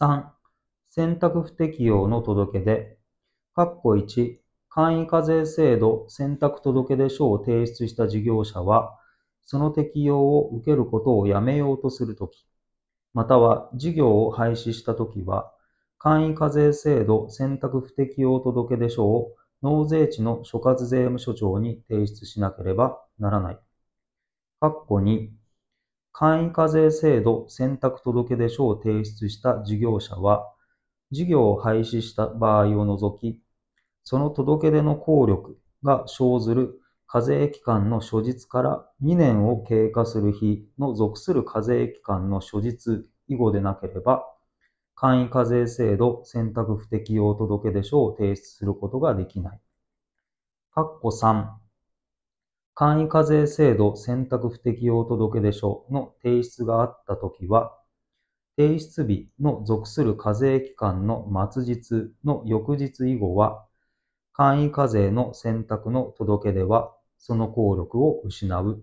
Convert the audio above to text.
3、選択不適用の届け出。括弧1、簡易課税制度選択届出書を提出した事業者は、その適用を受けることをやめようとするとき、または事業を廃止したときは、簡易課税制度選択不適用届出書を納税地の所轄税務署長に提出しなければならない。括弧2、簡易課税制度選択届出書を提出した事業者は、事業を廃止した場合を除き、その届出の効力が生ずる課税期間の初日から2年を経過する日の属する課税期間の初日以後でなければ、簡易課税制度選択不適用届出書を提出することができない。括弧3、簡易課税制度選択不適用届出書の提出があったときは、提出日の属する課税期間の末日の翌日以後は、簡易課税の選択の届け出はその効力を失う